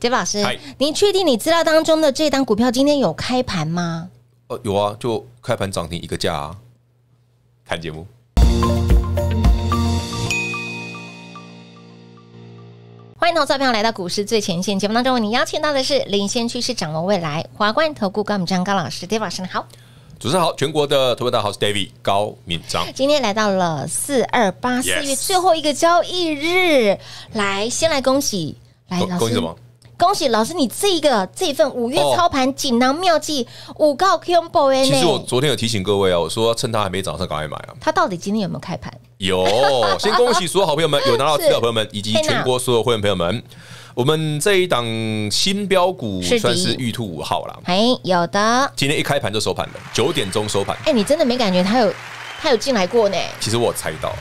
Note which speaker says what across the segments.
Speaker 1: 杰老师，您确定你资料当中的这单股票今天有开盘吗？
Speaker 2: 呃，有啊，就开盘涨停一个价啊。看节目，
Speaker 1: 欢迎投资朋友来到股市最前线节目当中，为您邀请到的是领先趋势，掌握未来，华冠投顾高敏章高老师，杰老师好，
Speaker 2: 主持人好，全国的投票大好是 David 高敏章。
Speaker 1: 今天来到了四二八四月最后一个交易日，来先来恭喜，
Speaker 2: 来恭喜什么？
Speaker 1: 恭喜老师，你这个这一份五月操盘锦囊妙计，五告 Q b 呢？其实我
Speaker 2: 昨天有提醒各位啊，我说趁他还没早上赶快买啊。
Speaker 1: 他到底今天有没有开盘？
Speaker 2: 有，先恭喜所有好朋友们，有拿到资料朋友们，以及全国所有会员朋友们，我们这一档新标股算是玉兔五号了。
Speaker 1: 哎，有的，
Speaker 2: 今天一开盘就收盘了，九点钟收盘。
Speaker 1: 哎，你真的没感觉他有他有进来过呢？
Speaker 2: 其实我猜到，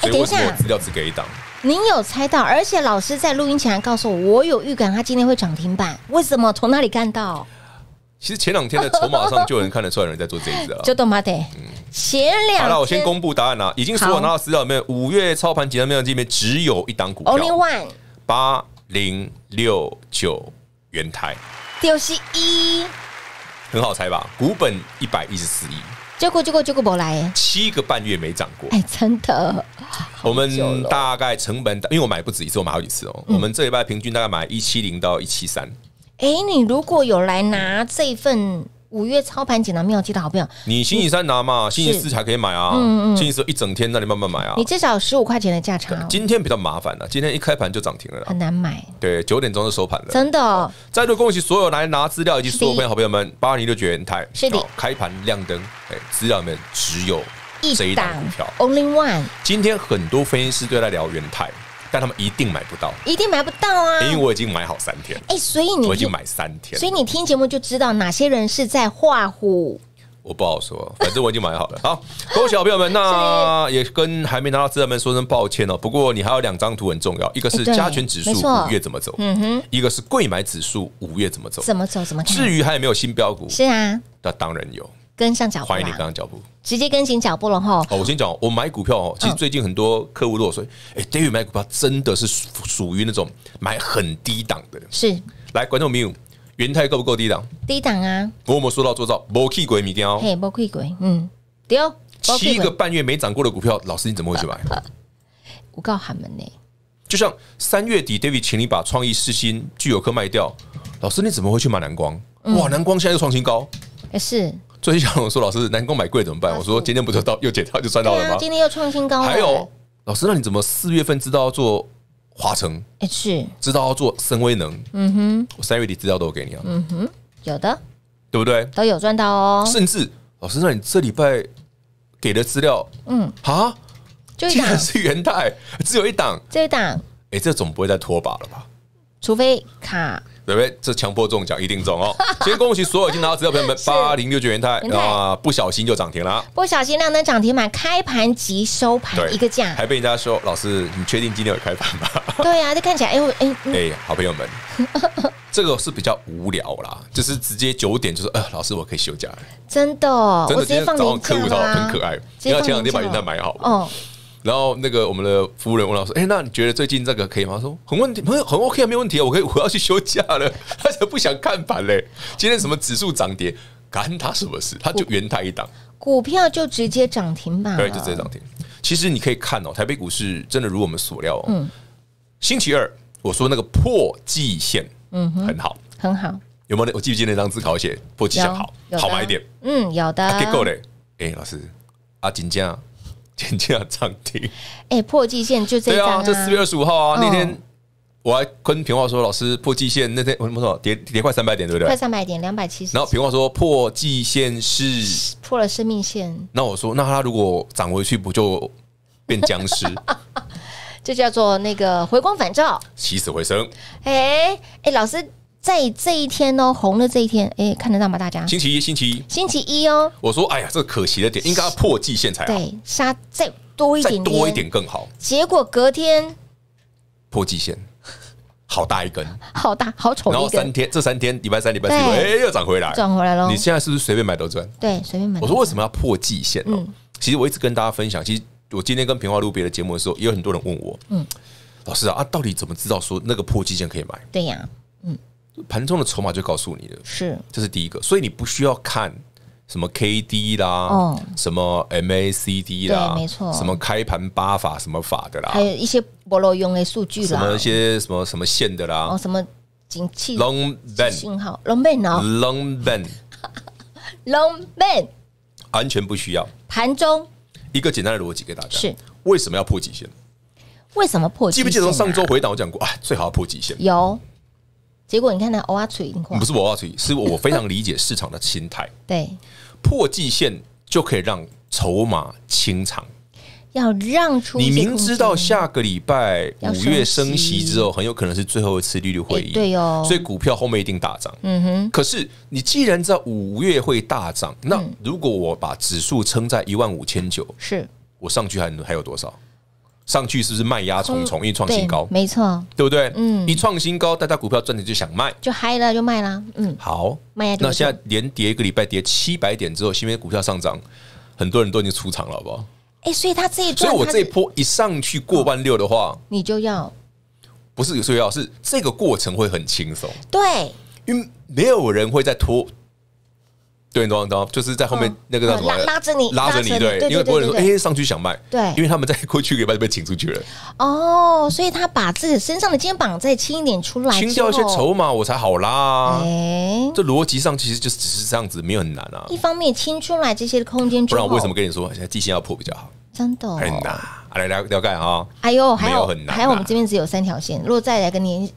Speaker 2: 哎，等一我资料只给一档。
Speaker 1: 您有猜到，而且老师在录音前还告诉我，我有预感他今天会涨停板。为什么？从哪里看到？
Speaker 2: 其实前两天的筹码上就能看得出来，有人在做这一只了。就
Speaker 1: 懂吗？得，前两好了，我先公
Speaker 2: 布答案了。已经所有拿到资料里面，五月操盘集团面料这边只有一档股票，One 八零六九元台
Speaker 1: 六十一，
Speaker 2: 很好猜吧？股本一百一十四亿。
Speaker 1: 结果结果结果不来，
Speaker 2: 七个半月没涨过。哎，
Speaker 1: 真的，
Speaker 2: 我们大概成本，因为我买不止一次，我买好几次哦。我们这礼拜平均大概买一七零到一七三。
Speaker 1: 哎，你如果有来拿这份。五月操盘锦囊妙有的好朋友。
Speaker 2: 你星期三拿嘛，星期四才可以买啊。嗯嗯，星期四一整天，那你慢慢买啊。你
Speaker 1: 至少十五块钱的价差。
Speaker 2: 今天比较麻烦了，今天一开盘就涨停了，很难买。对，九点钟就收盘了。真的，再度恭喜所有来拿资料以及所有朋友好朋友们，八零六元是的，开盘亮灯，哎，资料面只有一档股票，Only One。今天很多分析师都在聊元泰。但他们一定买不到，
Speaker 1: 一定买不到啊！因为我
Speaker 2: 已经买好三天。哎，所以你我已经买三天，所以你听
Speaker 1: 节目就知道哪些人是在画虎。
Speaker 2: 我不好说，反正我已经买好了。好，各位小朋友们，那也跟还没拿到资料们说声抱歉哦。不过你还有两张图很重要，一个是加权指数五月怎么走，嗯哼；一个是贵买指数五月怎么走，怎么
Speaker 1: 走怎么。至于还
Speaker 2: 有没有新标股？是啊，那当然有。
Speaker 1: 跟上脚步，欢迎你跟上脚步，直接跟紧脚步了哈。哦，
Speaker 2: 我先讲，我买股票哦，其实最近很多客户都我说，哎，David 买股票真的是属属于那种买很低档的。是，来，观众朋友，元太够不够低档？
Speaker 1: 低档啊！
Speaker 2: 我们说到做到，不亏鬼，你听哦，嘿，
Speaker 1: 不亏鬼，嗯，对七个
Speaker 2: 半月没涨过的股票，老师你怎么会去买？
Speaker 1: 我告你门呢？
Speaker 2: 就像三月底，David 请你把创意四新聚友科卖掉，老师你怎么会去买南光？哇，南光现在又创新高，也是。最近小红说：“老师，南宫买贵怎么办？”我说：“今天不就到又解套就赚到了吗？今
Speaker 1: 天又创新高。”还有
Speaker 2: 老师，那你怎么四月份知道要做华城？哎，是知道要做深威能。嗯哼，我三月底资料都给你了。
Speaker 1: 嗯哼，有的，对不对？都有赚到哦。甚
Speaker 2: 至老师，那你这礼拜给的资料，嗯，啊，就竟然是元泰，只有一档，这一档，哎，这总不会再拖把了吧？
Speaker 1: 除非卡。
Speaker 2: 对不对？这强迫中奖一定中哦！先恭喜所有已经拿到资料朋友们，八零六九元泰啊，不小心就涨停了，
Speaker 1: 不小心亮灯涨停板开盘即收盘一个价，
Speaker 2: 还被人家说老师，你确定今天有开盘吗？
Speaker 1: 对呀，就看起来哎，哎哎，
Speaker 2: 好朋友们，这个是比较无聊啦，就是直接九点就是呃，老师我可以休假，
Speaker 1: 真的，真的今天早上客户很可
Speaker 2: 爱，要前两天把元泰买好哦。然后那个我们的服务人问老师：“哎，那你觉得最近这个可以吗？”他说：“很问题，很很 OK，没问题啊。我可以我要去休假了。”他就不想看盘嘞。今天什么指数涨跌，干他什么事？他就原他一档，
Speaker 1: 股票就直接涨停吧。对，就直接涨
Speaker 2: 停。其实你可以看哦，台北股市真的如我们所料。嗯，星期二我说那个破季线，嗯，很好，很好。有没有？我记不记得那张字考写破季线？好好买一点。
Speaker 1: 嗯，有的。可够嘞。
Speaker 2: 哎，老师，阿锦江。前脚涨停，
Speaker 1: 哎，破季线就这啊，这四月
Speaker 2: 二十五号啊，那天我还跟平话说，老师破季线那天我什么跌跌快三百点，对不对？快
Speaker 1: 三百点，两百七十。
Speaker 2: 然后平话说破季线是
Speaker 1: 破了生命线，
Speaker 2: 那我说那他如果涨回去不就变僵尸？
Speaker 1: 这叫做那个回光返照，
Speaker 2: 起死回生。
Speaker 1: 哎哎，老师。在这一天哦，红的这一天，哎，看得到吗？大家？星
Speaker 2: 期一，星期一，
Speaker 1: 星期一哦。
Speaker 2: 我说，哎呀，这可惜的点，应该要破季线才对，
Speaker 1: 杀再多一点，多一点更好。结果隔天
Speaker 2: 破季线，好大一根，
Speaker 1: 好大，好丑。然后三
Speaker 2: 天，这三天礼拜三、礼拜四，哎，又涨回来，涨回来了。你现在是不是随便买都赚？
Speaker 1: 对，随便买。我说为
Speaker 2: 什么要破季线哦？其实我一直跟大家分享，其实我今天跟平华录别的节目的时候，也有很多人问我，嗯，老师啊，啊，到底怎么知道说那个破季线可以买？对呀，嗯。盘中的筹码就告诉你了，是，这是第一个，所以你不需要看什么 K D 啦，嗯、什么 M A C D 啦，没错，什么开盘八法什么法的啦，还
Speaker 1: 有一些菠萝用的数据啦，什么一
Speaker 2: 些什么什么线的啦，哦，
Speaker 1: 什么景气 Long Ban 信号 Long Ban Long Ban，
Speaker 2: 完全不需要盘中一个简单的逻辑给大家，是为什么要破极限？
Speaker 1: 为什么破？记不记得上周
Speaker 2: 回档我讲过啊，最好要破极限
Speaker 1: 有。结果你看，他挖出一块。不是我
Speaker 2: 挖出，是我非常理解市场的心态。对，破季线就可以让筹码清场，
Speaker 1: 要让出。你明知
Speaker 2: 道下个礼拜五月升息之后，很有可能是最后一次利率会议，对哦，所以股票后面一定大涨。嗯哼。可是你既然在五月会大涨，那如果我把指数撑在一万五千九，是，我上去还还有多少？上去是不是卖压重重？因为创新高，没错，对不对？嗯，一创新高，大家股票赚钱就想卖，
Speaker 1: 就嗨了，就卖了，嗯。
Speaker 2: 好，那现在连跌一个礼拜，跌七百点之后，新民股票上涨，很多人都已经出场了，不？
Speaker 1: 哎，所以他这一，所以我这一波
Speaker 2: 一上去过万六的话，
Speaker 1: 你就要
Speaker 2: 不是有说要是这个过程会很轻松，
Speaker 1: 对，因为
Speaker 2: 没有人会在拖。对，刀懂，就是在后面那个叫什么？拉着你，拉着你，对，因为不有说哎上去想卖，对，因为他们在过去一拜就被请出去了。
Speaker 1: 哦，所以他把自己身上的肩膀再轻一点出来，清掉一些筹
Speaker 2: 码，我才好拉。哎，这逻辑上其实就只是这样子，没有很难啊。一
Speaker 1: 方面清出来这些空间，不然我为什么
Speaker 2: 跟你说现在地线要破比较好？真的很难，来聊聊看啊。哎呦，还有很难，还有
Speaker 1: 我们这边只有三条线，如果再来跟您。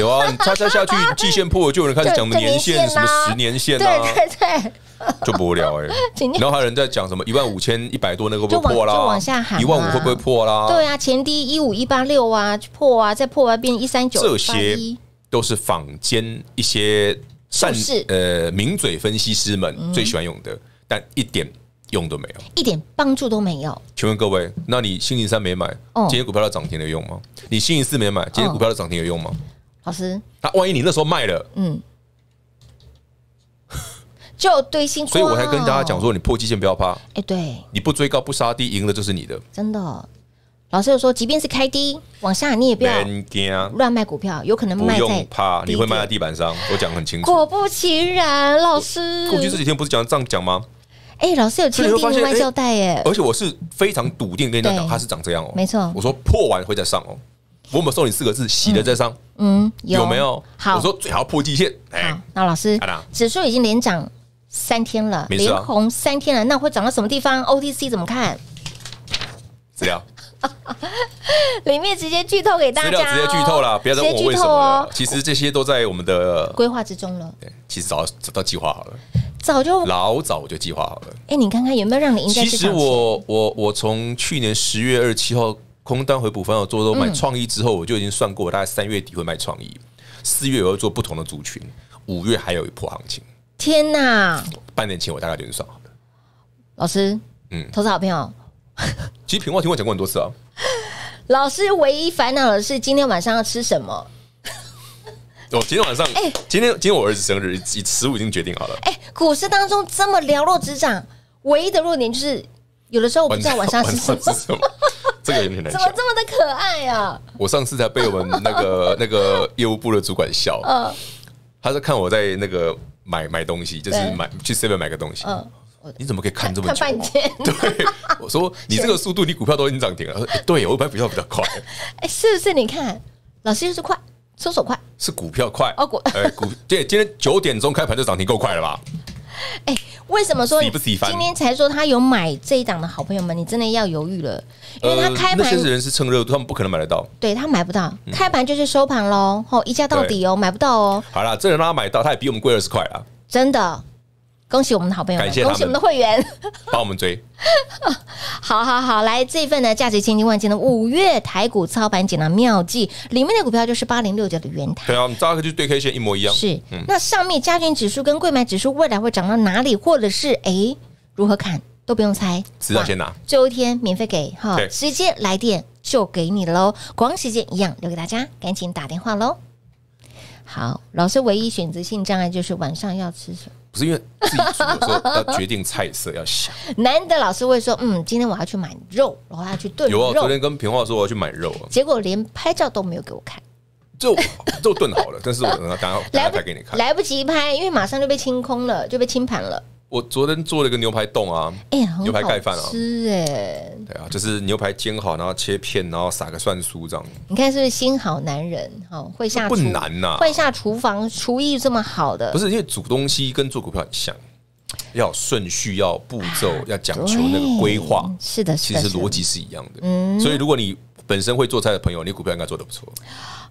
Speaker 2: 有啊，叉叉下去 季线破，就有人开始讲的年限什么十年线啊，对对对，就无聊哎。然后还有人在讲什么一万五千一百多那个会破啦，就往下喊一万五会不会破啦？对
Speaker 1: 啊，前低一五一八六啊，破啊，再破啊变一三九，这些
Speaker 2: 都是坊间一些善呃名嘴分析师们最喜欢用的，但一点用都没有，
Speaker 1: 一点帮助都没有。
Speaker 2: 请问各位，那你星期三没买今天股票的涨停有用吗？你星期四没买今天股票的涨停有用吗？老师，那万一你那时候卖了，
Speaker 1: 嗯，就追新，所以我才跟大家讲
Speaker 2: 说，你破基线不要怕。哎，对，你不追高不杀低，赢了就是你的。
Speaker 1: 真的，老师又说，即便是开低往下，你也不要乱卖股票，有可能卖不用
Speaker 2: 怕，你会卖在地板上。我讲的很清楚。
Speaker 1: 果不其然，老师，我最这几
Speaker 2: 天不是讲这样讲吗？
Speaker 1: 哎，老师有签订外交代耶，而
Speaker 2: 且我是非常笃定跟你家讲，它是长这样哦，没错，我说破完会再上哦。我们送你四个字：喜的在上。
Speaker 1: 嗯，有没
Speaker 2: 有？好，我说最好破季线。好，
Speaker 1: 那老师，指数已经连涨三天了，连红三天了。那会涨到什么地方？OTC 怎么看？资料 里面直接剧透给大家。直接剧透了，不要问我为什么。
Speaker 2: 其实这些都在我们的
Speaker 1: 规划之中了。对，
Speaker 2: 其实早早都计划好了，早就老早就计划好了。
Speaker 1: 哎，你看看有没有让你应该？其实我
Speaker 2: 我我从去年十月二十七号。空单回补烦恼做做买创意之后，我就已经算过，大概三月底会卖创意，四月我要做不同的族群，五月还有一波行情。
Speaker 1: 天哪！
Speaker 2: 半年前我大概就是算好了。老师，嗯，投资好朋友。其实平光听我讲过很多次啊。
Speaker 1: 老师唯一烦恼的是今天晚上要吃什么？
Speaker 2: 我今天晚上，哎，今天今天我儿子生日，食物已经决定好了。哎，
Speaker 1: 股市当中这么了若指掌，唯一的弱点就是有的时候我不知道晚上吃什
Speaker 2: 么。这个有点难。怎
Speaker 1: 么这么的可爱呀？
Speaker 2: 我上次才被我们那个 那个业务部的主管笑。嗯，他是看我在那个买买东西，就是买去 CBA 买个东西。嗯，你怎么可以看这么半天？对，我说你这个速度，你股票都已经涨停了。对，我买股票比较快。
Speaker 1: 哎，是不是？你看，老师就是快，搜索快
Speaker 2: 是股票快。哦，股哎股，天今天九点钟开盘就涨停够快了吧？
Speaker 1: 哎，为什么说你今天才说他有买这一档的好朋友们，你真的要犹豫了？因为他开盘，那些人
Speaker 2: 是趁热，度，他们不可能买得到，
Speaker 1: 对他买不到，开盘就是收盘喽，吼，一家到底哦，买不到哦。
Speaker 2: 好了，这人让他买到，他也比我们贵二十块啊，
Speaker 1: 真的。恭喜我们的好朋友，感谢恭喜我们的会员，
Speaker 2: 帮我们追。
Speaker 1: 好好好，来这一份呢，价值千金万金的五月台股操盘锦囊妙计，里面的股票就是八零六九的圆
Speaker 2: 台。对啊，我们抓个就对 K 线一模一样。是，那
Speaker 1: 上面加权指数跟柜买指数未来会涨到哪里，或者是哎如何看都不用猜，知道先拿。最后一天免费给哈，直接来电就给你喽。广王时间一样，留给大家，赶紧打电话喽。好，老师唯一选择性障碍就是晚上要吃什么。
Speaker 2: 是因为自己煮的时候要决定菜色，要想。
Speaker 1: 难得老师会说：“嗯，今天我要去买肉，然后要去炖。”有啊，昨天
Speaker 2: 跟平话说我要去买肉啊，
Speaker 1: 结果连拍照都没有给我看。就
Speaker 2: 就炖好了，但是我等下等下拍给你看，
Speaker 1: 来不及拍，因为马上就被清空了，就被清盘了。
Speaker 2: 我昨天做了一个牛排冻啊，牛排盖饭啊，
Speaker 1: 吃哎，对
Speaker 2: 啊，就是牛排煎好，然后切片，然后撒个蒜酥这样。
Speaker 1: 你看是不是心好男人？哦，会下不难呐，会下厨房，厨艺这么好的，不是
Speaker 2: 因为煮东西跟做股票像，要顺序，要步骤，要讲求那个规划，是的，是其实逻辑是一样的。嗯，所以如果你本身会做菜的朋友，你股票应该做的不错。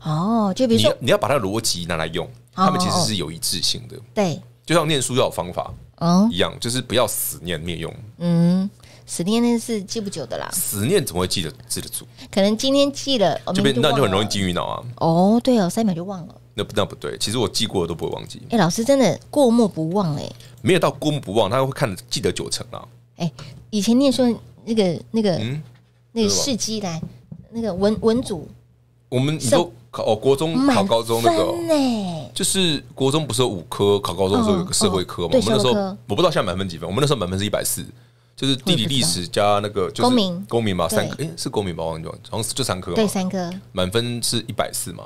Speaker 1: 哦，就比如说
Speaker 2: 你要把它逻辑拿来用，他们其实是有一致性的，对，就像念书要有方法。哦，一样就是不要死念灭用。
Speaker 1: 嗯，死念那是记不久的啦。
Speaker 2: 死念怎么会记得记得住？
Speaker 1: 可能今天记了，这边那就很容易进于脑啊。哦，对哦，三秒就忘了。
Speaker 2: 那那不对，其实我记过的都不会忘记。哎，
Speaker 1: 老师真的过目不忘哎。
Speaker 2: 没有到过目不忘，他会看记得九成啦。
Speaker 1: 哎，以前念说那个那个那个世迹来那个文文组，
Speaker 2: 我们都。考哦，国中考高中那个，就是国中不是有五科，考高中的时候有个社会科嘛。我们那时候我不知道现在满分几分，我们那时候满分是一百四，就是地理、历史加那个公民，公民嘛，三科，哎，是公民吧？我忘记了，好像就三科。对，三科满分是一百四嘛？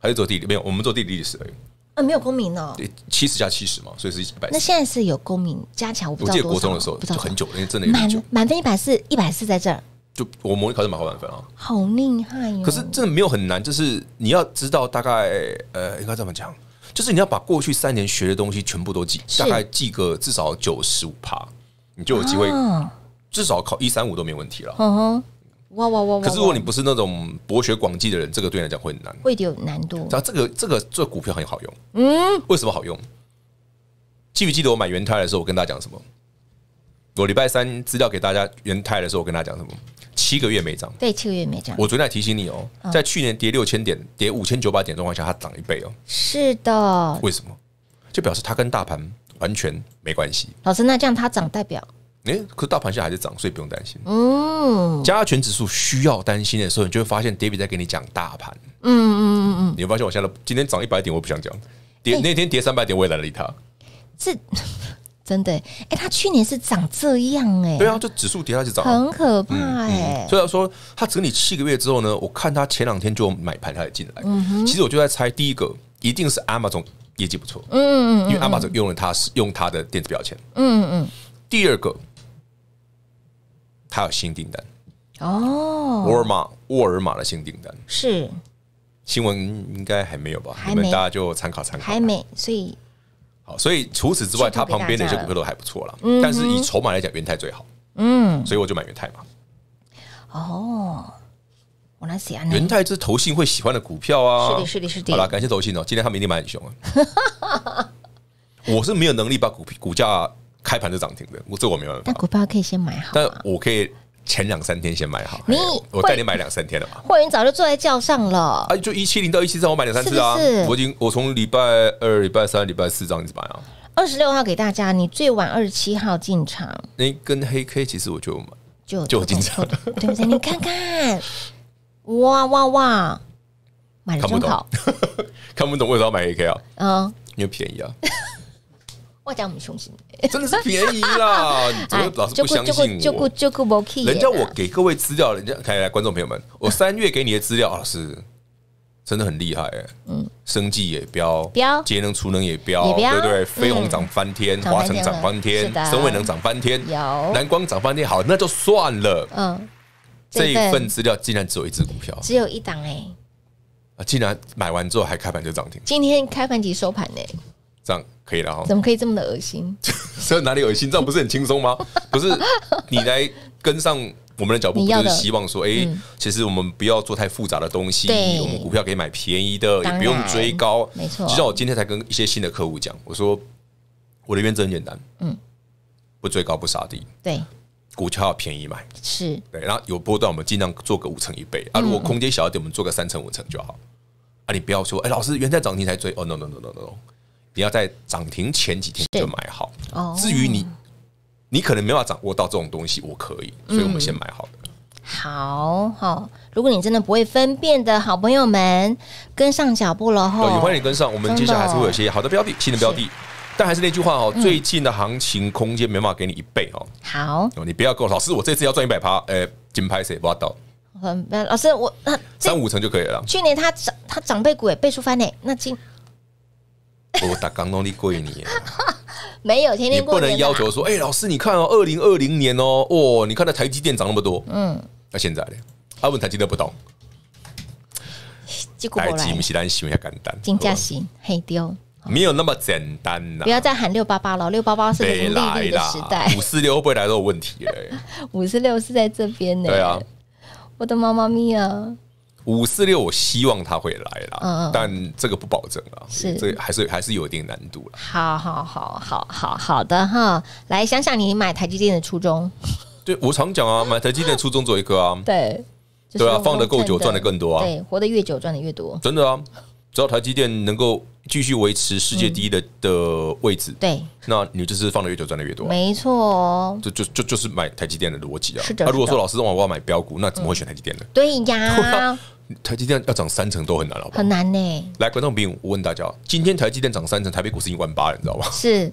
Speaker 2: 还是做地理？没有，我们做地理、历史而已。
Speaker 1: 啊，没有公民哦。对，
Speaker 2: 七十加七十嘛，所以是一百。那现
Speaker 1: 在是有公民加起来，我不知道我记得国中的
Speaker 2: 时候就很久，因为真的蛮
Speaker 1: 满分一百四，一百四在这儿。
Speaker 2: 就我模拟考试满好满分啊，
Speaker 1: 好厉害可是
Speaker 2: 真的没有很难，就是你要知道大概，呃，应该这么讲，就是你要把过去三年学的东西全部都记，大概记个至少九十五趴，你就有机会至少考一三五都没问题
Speaker 1: 了。哇哇哇！可是如果你
Speaker 2: 不是那种博学广记的人，这个对你来讲会很难，
Speaker 1: 会有难度。然
Speaker 2: 后这个这个做股票很好用，嗯，为什么好用？记不记得我买元泰的时候，我跟大家讲什么？我礼拜三资料给大家元泰的时候，我跟大家讲什么？七个月没涨，
Speaker 1: 对，七个月没
Speaker 2: 涨。我昨天提醒你哦，在去年跌六千点、跌五千九百点状况下，它涨一倍哦。
Speaker 1: 是的，
Speaker 2: 为什么？就表示它跟大盘完全没关系。
Speaker 1: 老师，那这样它涨代表？
Speaker 2: 哎，可大盘在还是涨，所以不用担心。
Speaker 1: 嗯，
Speaker 2: 加权指数需要担心的时候，你就会发现 David 在给你讲大盘。
Speaker 1: 嗯嗯嗯嗯，
Speaker 2: 你发现我现在今天涨一百点，我不想讲；跌那天跌三百点，我也懒得理它。
Speaker 1: 这。真的，哎，他去年是长这样，哎，对啊，
Speaker 2: 就指数跌下去涨，很可怕，哎。以他说他整理七个月之后呢，我看他前两天就买盘，他也进来。嗯其实我就在猜，第一个一定是阿玛总业绩不错，嗯嗯嗯，因为阿玛总用了他用他的电子标签，嗯嗯嗯。第二个，他有新订单
Speaker 1: 哦，沃
Speaker 2: 尔玛沃尔玛的新订单是新闻应该还没有吧？你们大家就参考参考，还
Speaker 1: 没，所以。
Speaker 2: 所以除此之外，它旁边的一些股票都还不错了，但是以筹码来讲，元泰最好。
Speaker 1: 嗯，所以我就买元泰嘛。哦，我来写元
Speaker 2: 泰是投信会喜欢的股票啊，是的，是的，是的。好了，感谢投信哦，今天他一定买很凶啊。我是没有能力把股股价开盘就涨停的，我这我没办法。但
Speaker 1: 股票可以先买
Speaker 2: 好，但我可以。前两三天先买好，
Speaker 1: 你我带你买两三天了嘛？会员早就坐在轿上了。
Speaker 2: 啊，就一七零到一七三，我买两三次啊。我已经我从礼拜二、礼拜三、礼拜四样你买啊？
Speaker 1: 二十六号给大家，你最晚二十七号进场。
Speaker 2: 那跟黑 K 其实我就就就进场。
Speaker 1: 对不对？你看看，哇哇哇，买的真好。看不
Speaker 2: 懂，看不懂，为什么要买黑 K 啊？嗯，因为便宜啊。
Speaker 1: 我讲我们雄心，真的是便宜啦！怎么老是不相信我，就就就就不人家我
Speaker 2: 给各位资料，人家来来观众朋友们，我三月给你的资料是真的很厉害哎，嗯，生计也飙，飙节能储能也飙，对不对？飞鸿涨翻天，华成长翻天，升位能涨翻天，有蓝光涨翻天，好，那就算了。嗯，这一份资料竟然只有一只股票，只
Speaker 1: 有一档哎，
Speaker 2: 啊，竟然买完之后还开盘就涨停，
Speaker 1: 今天开盘即收盘呢？
Speaker 2: 这样可以了哈？怎么
Speaker 1: 可以这么的恶心？
Speaker 2: 这哪里有心？这不是很轻松吗？不 是你来跟上我们的脚步，不是希望说，哎，其实我们不要做太复杂的东西。我们股票可以买便宜的，也不用追高。没错。就像我今天才跟一些新的客户讲，我说我的原则很简单，嗯，不追高，不杀低。对，股票要便宜买是。对，然后有波段，我们尽量做个五成一倍。啊，如果空间小一点，我们做个三成五成就好。啊，你不要说，哎，老师，原在涨停才追。哦，no，no，no，no，no。你要在涨停前几天就买好。哦。至于你，你可能没办法掌握到这种东西，我可以，所以我们先买好的。
Speaker 1: 好好，如果你真的不会分辨的好朋友们，跟上脚步了哈。也欢迎你
Speaker 2: 跟上。我们接下来还是会有些好的标的，新的标的。但还是那句话哦，最近的行情空间没办法给你一倍哦。好。你不要跟我老师，我这次要赚一百趴，哎，金牌谁挖抓
Speaker 1: 不到。老师，我那
Speaker 2: 三五成就可以了。
Speaker 1: 去年他长他长辈股也倍数翻呢，那今。
Speaker 2: 我打钢刀的贵你，
Speaker 1: 没有天天过不能要求
Speaker 2: 说，哎，老师你看哦，二零二零年哦，哇，你看那台积电涨那么多，嗯，那现在呢？阿文台积电不懂，
Speaker 1: 结果来，台积不是
Speaker 2: 来喜欢要简单，金价是黑掉，没有那么简单，呐、不要再
Speaker 1: 喊六八八了，六八八是不来的时代，五四
Speaker 2: 六会不会来都有问题嘞？
Speaker 1: 五四六是在这边呢，对啊，我的妈妈咪啊！
Speaker 2: 五四六，我希望他会来了，但这个不保证啊，是这还是还是有一定难度了。
Speaker 1: 好好好好好好的哈，来想想你买台积电的初衷。
Speaker 2: 对，我常讲啊，买台积电的初衷只有一个啊，对，对啊，放的够久，赚的更多啊，对，
Speaker 1: 活得越久，赚的越多，
Speaker 2: 真的啊，只要台积电能够继续维持世界第一的的位置，对，那你就是放的越久，赚的越多，
Speaker 1: 没错，哦，
Speaker 2: 就就就就是买台积电的逻辑啊。是那如果说老师问我我要买标股，那怎么会选台积电呢？
Speaker 1: 对呀。
Speaker 2: 台积电要涨三成都很难了，很
Speaker 1: 难呢。
Speaker 2: 来，众朋友，我问大家，今天台积电涨三成，台北股市一万八了，你知道吗？是。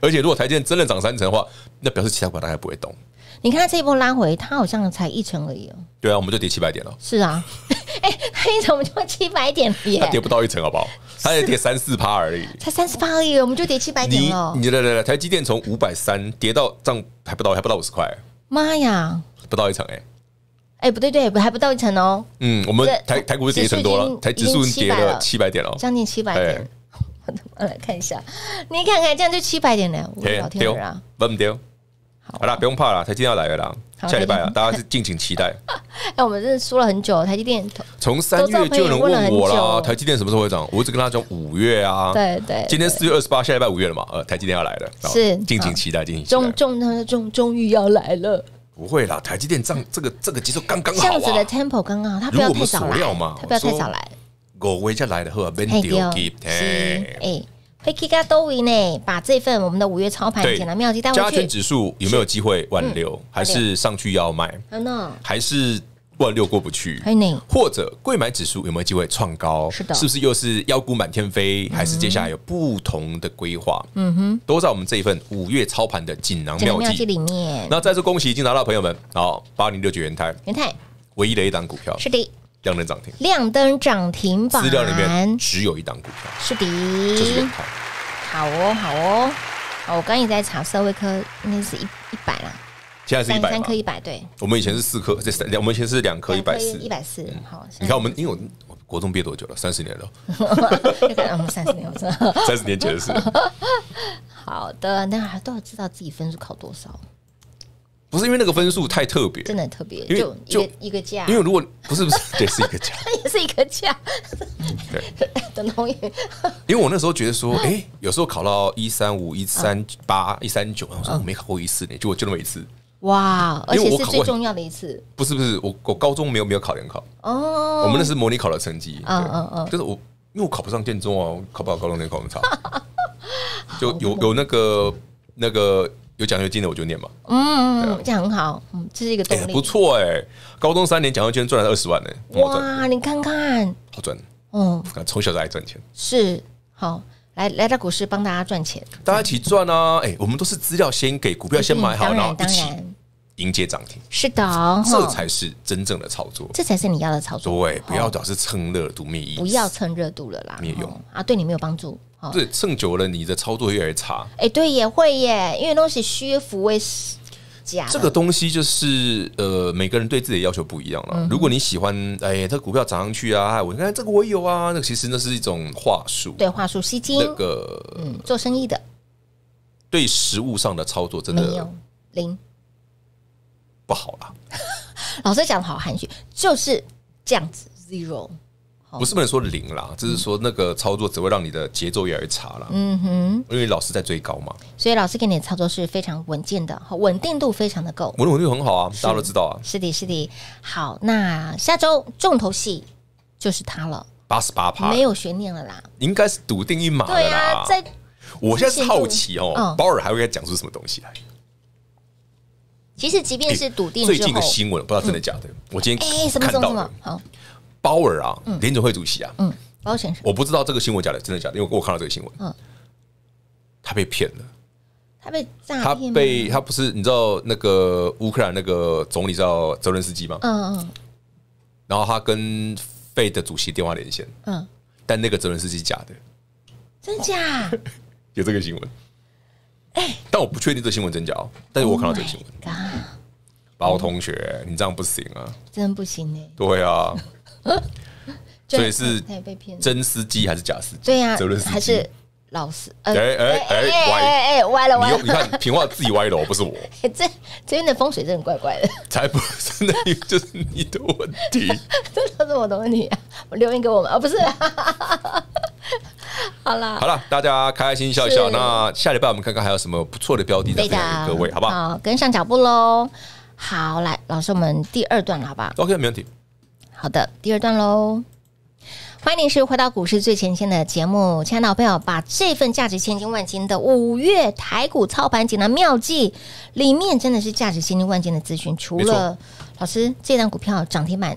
Speaker 2: 而且如果台积电真的涨三成的话，那表示其他股大概不会动。
Speaker 1: 你看这一波拉回，它好像才一成而已。哦。
Speaker 2: 对啊，我们就跌七百点了。
Speaker 1: 是啊，哎，一成我们就七百点，它跌
Speaker 2: 不到一成，好不好？它也跌三四趴而已，
Speaker 1: 才三四趴而已，我们就跌七百点了。
Speaker 2: 你来来来，台积电从五百三跌到涨还不到还不到五十块，
Speaker 1: 妈呀，不到一成哎。哎，不对，对，还不到一层哦。
Speaker 2: 嗯，我们台台股是跌一成多了，台指数跌了七百点了，将近七百点。
Speaker 1: 我来看一下，你看看，这样就七百点了。掉掉啊，
Speaker 2: 不掉。好，了，不用怕了，台积电要来了，下礼拜了，大家是敬请期待。
Speaker 1: 哎，我们真的说了很久，台积电
Speaker 2: 从三月就有人问我了，台积电什么时候会涨？我只跟他讲五月啊。对对，今天四月二十八，下礼拜五月了嘛？呃，台积电要来了，是，敬请期待，敬请。期
Speaker 1: 终终终终于要来了。
Speaker 2: 不会啦，台积电这样这个这个节奏刚刚好啊。这样子的
Speaker 1: tempo 刚刚，好，他不要太早来，他不要太早来。
Speaker 2: 我回家来的后，b e n e y give 哎
Speaker 1: ，Picky Gadoi 呢，把这份我们的五月操盘简单妙计带回去。加权指
Speaker 2: 数有没有机会挽留，还是上去要卖？嗯呢，还是。万六过不去，或者贵买指数有没有机会创高？是的，是不是又是妖股满天飞，还是接下来有不同的规划？嗯哼，都在我们这一份五月操盘的锦囊妙计
Speaker 1: 里面。
Speaker 2: 那再次恭喜已经拿到朋友们，好八零六九元泰元泰，唯一的一档股票是的，亮灯涨停，
Speaker 1: 亮灯涨停板资料里面
Speaker 2: 只有一档股票
Speaker 1: 是的，就是好，好哦，好哦，我刚也在查社会科，那是一一百了。
Speaker 2: 现在是一百三科一百对。我们以前是四科，这三两我们以前是两科一百四。一百
Speaker 1: 四，好。你看
Speaker 2: 我们，因为我国中毕业多久了？三十年了。
Speaker 1: 就 三十年知道。三十年前的事。好的，那都要知道自己分数考多
Speaker 2: 少。不是因为那个分数太特别，真的特别，就
Speaker 1: 就一个价。因
Speaker 2: 为如果不是不是，对，是一个价，
Speaker 1: 也是一个价。对，等同于。
Speaker 2: 因为我那时候觉得说，哎，有时候考到一三五、一三八、一三九，我说我没考过一次年，就就那么一次。
Speaker 1: 哇！而且是最重要的一次。
Speaker 2: 不是不是，我我高中没有没有考联考
Speaker 1: 哦。我们那是
Speaker 2: 模拟考的成绩。嗯嗯嗯。就是我因为我考不上建中啊，考不好高中联考，我们考 就有有那个那个有奖学金的，我就念嘛。
Speaker 1: 嗯，这样很好。嗯，这是一个动力。不
Speaker 2: 错哎，高中三年奖学金赚了二十万呢。
Speaker 1: 哇，你看看，好赚。嗯，
Speaker 2: 从小爱赚钱
Speaker 1: 是好来来到股市帮大家赚钱，
Speaker 2: 大家一起赚啊！哎，我们都是资料先给，股票先买好，然后一起。迎接涨停，
Speaker 1: 是的，这才
Speaker 2: 是真正的操作，这才
Speaker 1: 是你要的操作。对，不要
Speaker 2: 老是蹭热度，没意，不要
Speaker 1: 蹭热度了啦，没有用啊，对你没有帮助。
Speaker 2: 对，蹭久了你的操作越来越差。
Speaker 1: 哎，对，也会耶，因为东西虚浮为假。这个
Speaker 2: 东西就是呃，每个人对自己的要求不一样了。如果你喜欢，哎，这股票涨上去啊，我看这个我有啊，那其实那是一种话术，
Speaker 1: 对话术吸金，那个做生意的，
Speaker 2: 对实物上的操作真的零。不好了，
Speaker 1: 老师讲的好含蓄，就是这样子，zero，不是不能说
Speaker 2: 零啦，就是说那个操作只会让你的节奏越来越差了。嗯哼，因为老师在追高嘛，
Speaker 1: 所以老师给你的操作是非常稳健的，稳定度非常的够，稳的稳定
Speaker 2: 度很好啊，大家都知道啊，
Speaker 1: 是的，是的。好，那下周重头戏就是它了，
Speaker 2: 八十八趴，没有
Speaker 1: 悬念了啦，
Speaker 2: 应该是笃定一码的啦。我现在是好奇哦，保尔还会该讲出什么东西来？
Speaker 1: 其实，即便是笃定最近的新闻不知道真的假的。
Speaker 2: 我今天看到了，好，鲍尔啊，联总会主席啊，嗯，鲍先生，我不知道这个新闻假的，真的假的，因为我看到这个新闻，嗯，他被骗了，
Speaker 1: 他被诈骗，他被他
Speaker 2: 不是，你知道那个乌克兰那个总理叫泽伦斯基吗？嗯嗯，然后他跟费的主席电话连线，嗯，但那个泽伦斯基假的，
Speaker 1: 真假？
Speaker 2: 有这个新闻。但我不确定这新闻真假，但是我看到这新闻。老同学，你这样不行啊，
Speaker 1: 真不行嘞。
Speaker 2: 对啊，
Speaker 1: 所以是真
Speaker 2: 司机还是假司机？对呀，还是
Speaker 1: 老师？哎哎
Speaker 2: 哎哎哎，歪了歪。你看平话自己歪了，不是我。
Speaker 1: 这这边的风水真的怪怪的，
Speaker 2: 才不是那，就是你的问题。
Speaker 1: 这都是我的问题啊！留言给我们哦，不是。好了，好了，
Speaker 2: 大家开开心心笑笑。那下礼拜我们看看还有什么不错的标的在等各位，好不好？
Speaker 1: 跟上脚步喽。好，来老师，我们第二段了，好不好 o k 没问题。好的，第二段喽。欢迎您是回到股市最前线的节目，亲爱的朋友把这份价值千金万金的五月台股操盘锦囊妙计里面，真的是价值千金万金的资讯。除了老师，这张股票涨停板。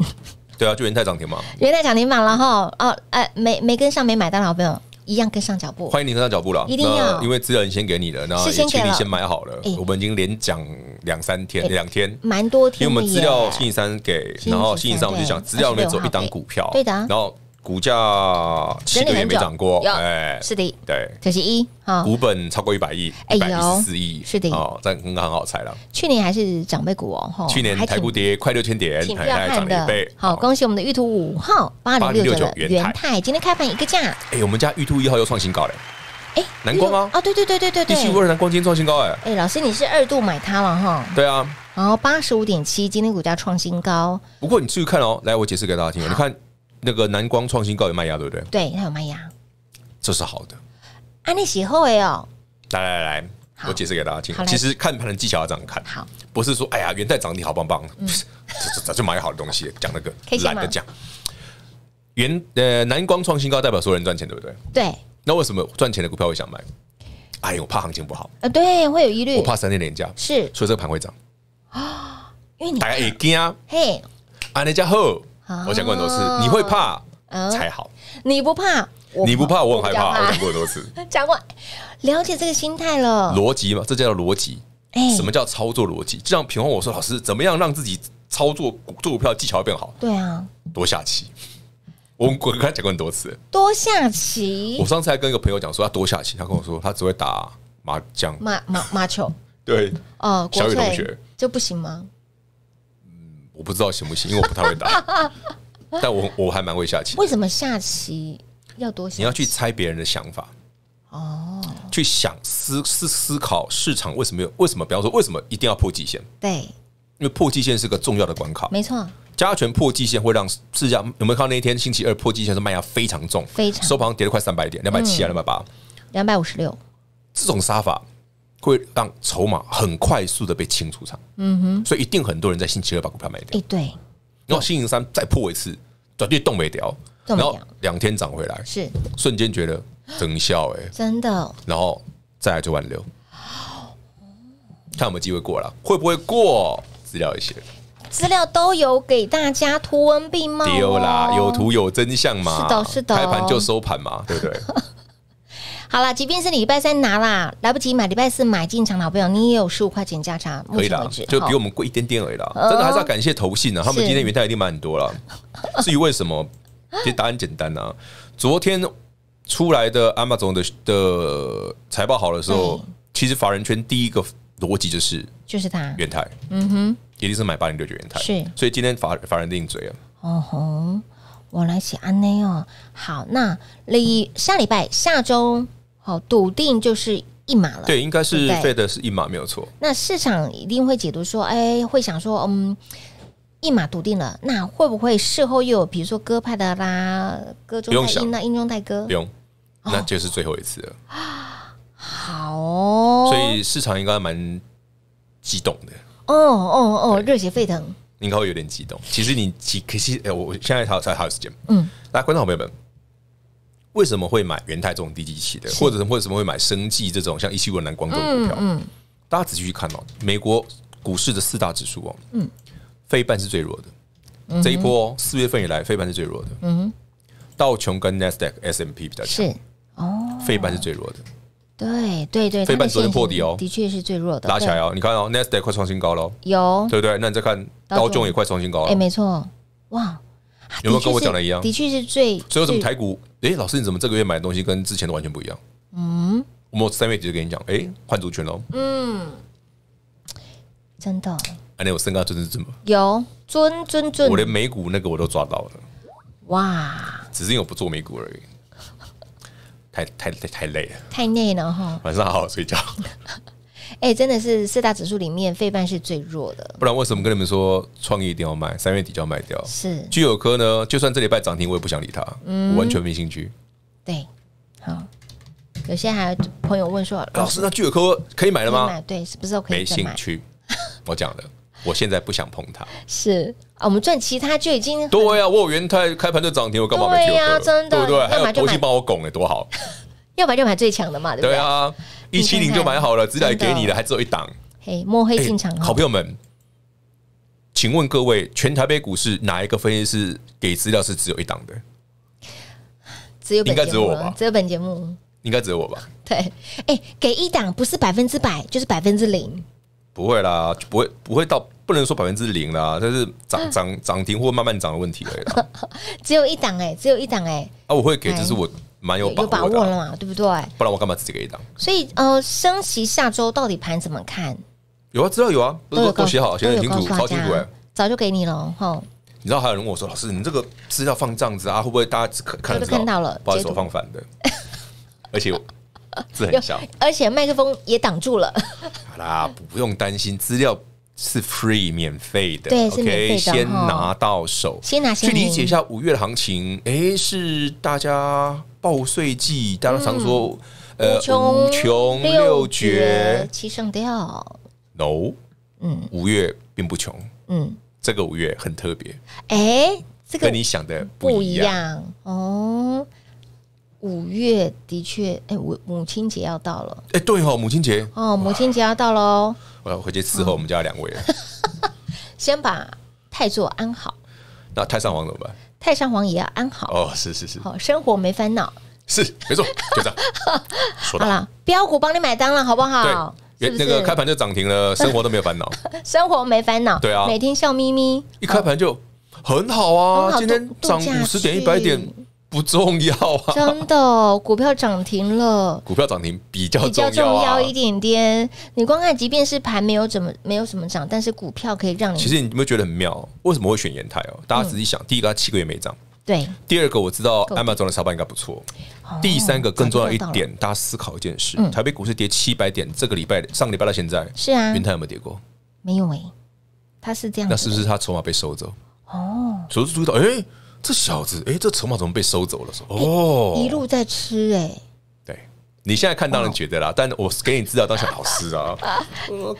Speaker 2: 对啊，就元泰涨停嘛，
Speaker 1: 元泰涨停嘛，然后哦，呃，没没跟上，没买好朋友一样跟上脚步。欢
Speaker 2: 迎你跟上脚步了，一定要，因为资料已经先给你了，然后你决你先买好了。我们已经连讲两三天，两天，
Speaker 1: 蛮多天，因为我们资料星
Speaker 2: 期三给，然后星期三我们就讲资料里面走一档股票，对的，然后。股价去年没涨过，哎，是的，对，
Speaker 1: 可惜一啊，股
Speaker 2: 本超过一百亿，哎、百一四亿，是的哦，这刚刚好猜了。
Speaker 1: 去年还是长辈股哦，去年台股
Speaker 2: 跌快六千点，挺彪悍的。
Speaker 1: 好，恭喜我们的玉兔五号八零六九的元泰，今天开盘一个价。
Speaker 2: 哎，我们家玉兔一号又创新高了。哎，南光啊，
Speaker 1: 哦，对对对对对对，第七位
Speaker 2: 南光今天创新高哎。
Speaker 1: 哎，老师你是二度买它了哈？对啊，然后八十五点七，今天股价创新高。
Speaker 2: 不过你注意看哦，来我解释给大家听，你看。那个南光创新高有卖压，对不对？
Speaker 1: 对，它有卖压，这是好的。啊，你喜后哎哦，
Speaker 2: 来来来，我解释给大家听。其实看盘的技巧要这样看，好，不是说哎呀，元代涨你好棒棒，
Speaker 1: 早
Speaker 2: 早就买好的东西，讲那个懒得讲。原呃，南光创新高代表所有人赚钱，对不对？对。那为什么赚钱的股票会想买？哎呦，怕行情不好
Speaker 1: 啊，对，会有疑虑。我
Speaker 2: 怕三天连价，是，所以这个盘会涨
Speaker 1: 啊，因为
Speaker 2: 你大家哎，嘿，安利家后。
Speaker 1: 我讲过很多次，你会怕才好。你不怕，你不怕，我很害怕。我讲过很多次，讲过，了解这个心态了，
Speaker 2: 逻辑嘛，这叫逻辑。哎，什么叫操作逻辑？就像平洪，我说老师，怎么样让自己操作做股票技巧变好？对啊，多下棋。我我跟他讲过很多次，
Speaker 1: 多下棋。我
Speaker 2: 上次还跟一个朋友讲说，他多下棋。他跟我说，他只会打麻将、
Speaker 1: 麻麻球。
Speaker 2: 对，哦，小雨同学
Speaker 1: 就不行吗？
Speaker 2: 我不知道行不行，因为我不太会打，
Speaker 1: 但我
Speaker 2: 我还蛮会下棋。为
Speaker 1: 什么下棋要多想？你要去
Speaker 2: 猜别人的想法哦，去想思思思考市场为什么有为什么？比方说，为什么一定要破极限？对，因为破极限是个重要的关卡，没错。加权破极限会让市价有没有看到那一天星期二破极限是卖压非常重，非常收盘跌了快三百点，两百七啊，两百八，
Speaker 1: 两百五十六，
Speaker 2: 这种杀法。会让筹码很快速的被清除场。嗯哼，所以一定很多人在星期二把股票卖掉。哎，对，然后星期三再破一次，绝对冻没掉，然后两天涨回来，是瞬间觉得成效哎，真的，然后再来就挽留，看有没有机会过了，会不会过？资料一些，
Speaker 1: 资料都有给大家图文并茂啦，有图
Speaker 2: 有真相嘛，是的，是的，开盘就收盘嘛，对不对？
Speaker 1: 好了，即便是你礼拜三拿啦，来不及买，礼拜四买进场，老朋友，你也有十五块钱价差。可以啦，就比我们
Speaker 2: 贵一点点而已啦。真的还是要感谢投信啊，他们今天元泰一定买很多了。至于为什么，其实答案简单啊。昨天出来的安玛总的的财报好的时候，其实法人圈第一个逻辑就是
Speaker 1: 就是他元泰，嗯哼，
Speaker 2: 一定是买八零六九元泰。是，所以今天法法人定嘴了。
Speaker 1: 哦吼，我来写安内哦。好，那你下礼拜下周。哦，笃定就是一码了，对，应该是费
Speaker 2: 的是一码没有错。
Speaker 1: 那市场一定会解读说，哎，会想说，嗯，一码笃定了，那会不会事后又有比如说鸽派的啦，歌中带英，那英中带割，不
Speaker 2: 用，那就是最后一次了
Speaker 1: 好，所
Speaker 2: 以市场应该蛮激动的。
Speaker 1: 哦哦哦，热血沸腾，
Speaker 2: 应该会有点激动。其实你其惜，哎，我现在还有还有还有时间，嗯，来，观众朋友们。为什么会买元泰这种低基期的，或者是为什么会买生计这种像一汽、文澜、光种股票？大家仔细去看哦，美国股市的四大指数哦，嗯，非半是最弱
Speaker 1: 的，这一波
Speaker 2: 四月份以来，非半是最弱的，嗯，道琼跟 Nasdaq S M P 比较强，
Speaker 1: 是哦，
Speaker 2: 非半是最弱的，
Speaker 1: 对对对，非半昨天破底哦，的确是最弱的，拉起来哦，
Speaker 2: 你看哦，Nasdaq 快创新高了，有，对对，那你再看道中也快创新高了，哎，
Speaker 1: 没错，哇。
Speaker 2: 有没有跟我讲的一样，的确
Speaker 1: 是最。所以怎么台
Speaker 2: 股？哎，老师，你怎么这个月买的东西跟之前的完全不一样？嗯，我们三月底就跟你讲，哎，换主权了。
Speaker 1: 嗯，真的。
Speaker 2: 哎，你我身高尊是这么
Speaker 1: 有尊尊尊，我连
Speaker 2: 美股那个我都抓到了。哇！只是因为我不做美股而已，太太太累，了，
Speaker 1: 太累了哈。
Speaker 2: 晚上好好睡觉。
Speaker 1: 哎，真的是四大指数里面，费半是最弱的。
Speaker 2: 不然为什么跟你们说，创业一定要卖？三月底就要卖掉？是。巨有科呢，就算这礼拜涨停，我也不想理它，完全没兴趣。
Speaker 1: 对，好。有些还朋友问说，老师，那
Speaker 2: 巨有科可以买了吗？
Speaker 1: 对，是不是可以？没兴
Speaker 2: 趣，我讲的，我现在不想碰它。
Speaker 1: 是啊，我们赚其他就已经
Speaker 2: 对呀，我有元泰开盘就涨停，我干嘛没巨有科？真的，对不对？还有国际帮我拱，哎，多好。
Speaker 1: 要百就买最强的嘛，对不对？对啊，
Speaker 2: 一七零就买好了，资料给你的还只有一档。
Speaker 1: 嘿，摸黑进场。好朋
Speaker 2: 友们，请问各位，全台北股市哪一个分析师给资料是只有一档的？
Speaker 1: 只有应该只有我吧？只有本节目
Speaker 2: 应该只有我吧？
Speaker 1: 对，哎，给一档不是百分之百，就是百分之零，
Speaker 2: 不会啦，不会不会到不能说百分之零啦，但是涨涨涨停或慢慢涨的问题而已。
Speaker 1: 只有一档哎，只有一档哎。
Speaker 2: 啊，我会给，这是我。蛮有有把握
Speaker 1: 了嘛，对不对？
Speaker 2: 不然我干嘛自己给你当？
Speaker 1: 所以，呃，升息下周到底盘怎么看？
Speaker 2: 有啊，资料有啊，不是都写好，很清楚，经清楚。度，
Speaker 1: 早就给你了，哈。
Speaker 2: 你知道还有人问我说：“老师，你这个资料放这样子啊，会不会大家看看到看到了？不好意思，我放反的，而且字很小，
Speaker 1: 而且麦克风也挡住了。”
Speaker 2: 好啦，不用担心资料。是 free 免费的，对，是免费的。先拿到手，先拿去理解一下五月的行情。哎，是大家报税季，大家常说呃，五穷六绝七圣掉。No，嗯，五月并不穷，嗯，这个五月很特别。
Speaker 1: 哎，这个
Speaker 2: 跟你想的不一样
Speaker 1: 哦。五月的确，哎，母母亲节要到了。
Speaker 2: 哎，对哈，母亲节。
Speaker 1: 哦，母亲节要到喽。
Speaker 2: 我要回去伺候我们家两位了。
Speaker 1: 先把太座安好。
Speaker 2: 那太上皇怎么办？
Speaker 1: 太上皇也要安好。
Speaker 2: 哦，是是是。
Speaker 1: 好，生活没烦恼。
Speaker 2: 是，没错。好了，
Speaker 1: 标股帮你买单了，好不好？对，那个开盘
Speaker 2: 就涨停了，生活都没有烦恼。
Speaker 1: 生活没烦恼。对啊，每天笑眯眯。
Speaker 2: 一开盘就很好啊，今天涨五十点一百点。不重要啊！真
Speaker 1: 的，股票涨停了。
Speaker 2: 股票涨停比较比较重要一
Speaker 1: 点点。你光看，即便是盘没有怎么没有什么涨，但是股票可以让你。其实
Speaker 2: 你有没有觉得很妙？为什么会选延台哦？大家仔细想，第一个它七个月没涨。对。第二个，我知道安码中的操发应该不错。
Speaker 1: 第三个，更重要一点，
Speaker 2: 大家思考一件事：台北股市跌七百点，这个礼拜上个礼拜到现在是啊，云台有没有跌过？
Speaker 1: 没有诶，它是这样。那是
Speaker 2: 不是它筹码被收走？哦，是不是注意到？哎。这小子，哎，这筹码怎么被收走了？说哦，一
Speaker 1: 路在吃哎。
Speaker 2: 对你现在看当然觉得啦，但我给你资料当小老师啊，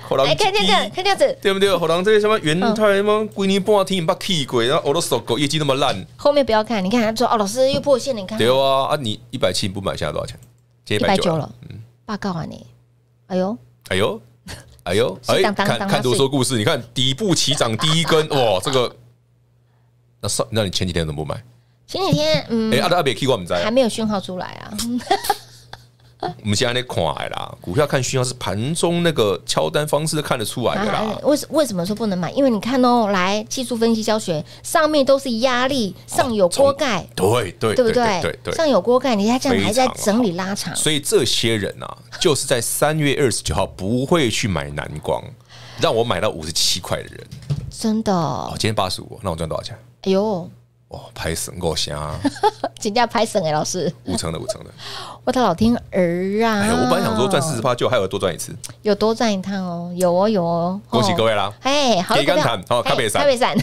Speaker 1: 好 狼哎，看这个，看这样子，
Speaker 2: 对不对？好狼这些什么元太吗？闺女不好听，把气鬼，然后俄罗斯狗业绩那么烂，
Speaker 1: 后面不要看，你看他说哦，老师又破线你看
Speaker 2: 对哇啊，你一百七不买，现在多少钱？一百九了，嗯，
Speaker 1: 报告啊你，哎呦，
Speaker 2: 哎呦，哎呦，哎，看看读说故事，你看底部起涨第一根，哇，这个。那上，那你前几天怎么不买？
Speaker 1: 前几天，哎，阿达
Speaker 2: 阿别去过，我们在还没
Speaker 1: 有讯号出来啊。
Speaker 2: 我们现在那看的啦，股票看讯号是盘中那个敲单方式看得出来的啦。
Speaker 1: 为为什么说不能买？因为你看哦，来技术分析教学上面都是压力，上有锅盖，
Speaker 2: 对对，对不对？对对，上有
Speaker 1: 锅盖，你看这样还在整理拉长，
Speaker 2: 所以这些人啊，就是在三月二十九号不会去买蓝光，让我买到五十七块的人，
Speaker 1: 真的。哦，
Speaker 2: 今天八十五，那我赚多少钱？哎呦，哇，拍省够香！
Speaker 1: 请假拍省哎，老师，
Speaker 2: 五成的五成的，
Speaker 1: 我的老天儿啊！哎，我本来想说赚四
Speaker 2: 十八就还有多赚一次，
Speaker 1: 有多赚一趟哦，有哦有哦，恭喜各位
Speaker 2: 啦！哎，好了股票，好台北山，台北山，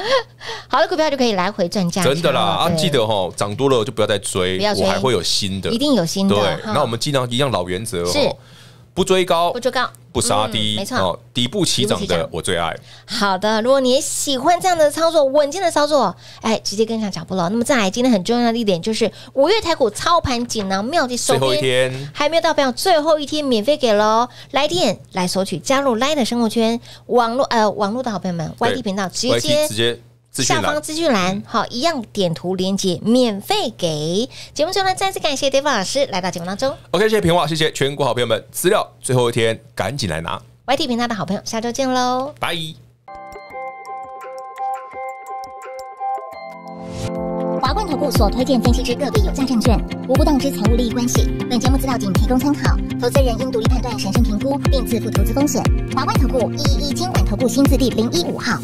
Speaker 1: 好的股票就可以来回赚价，真的啦！啊，记得
Speaker 2: 哈，涨多了就不要再追，我还会有新的，一定有新的。对，那我们尽量一样老原则，哦，不追高，不追
Speaker 1: 高。不杀低，没错，
Speaker 2: 底部起涨的我最爱。
Speaker 1: 好的，如果你喜欢这样的操作，稳健的操作，哎，直接跟上脚步了。那么再来，今天很重要的一点就是五月台股操盘锦囊妙计，最后一天还没有到，不要最后一天免费给喽，来电来索取，加入赖的生活圈网络呃网络的好朋友们，y t 频道直接直接。下方资讯栏，好，一样点图连接，免费给节目中呢。再次感谢对方老师来到节目当中。
Speaker 2: OK，谢谢平华，谢谢全国好朋友们。资料最后一天，赶紧来拿。
Speaker 1: YT 频道的好朋友，下周见喽，拜。华冠投顾所推荐分析之个别有价证券，无不当之财务利益关系。本节目资料仅提供参考，投资人应独立判断、审慎评估，并自负投资风险。华冠投顾一一一，经管投顾新字第零一五号。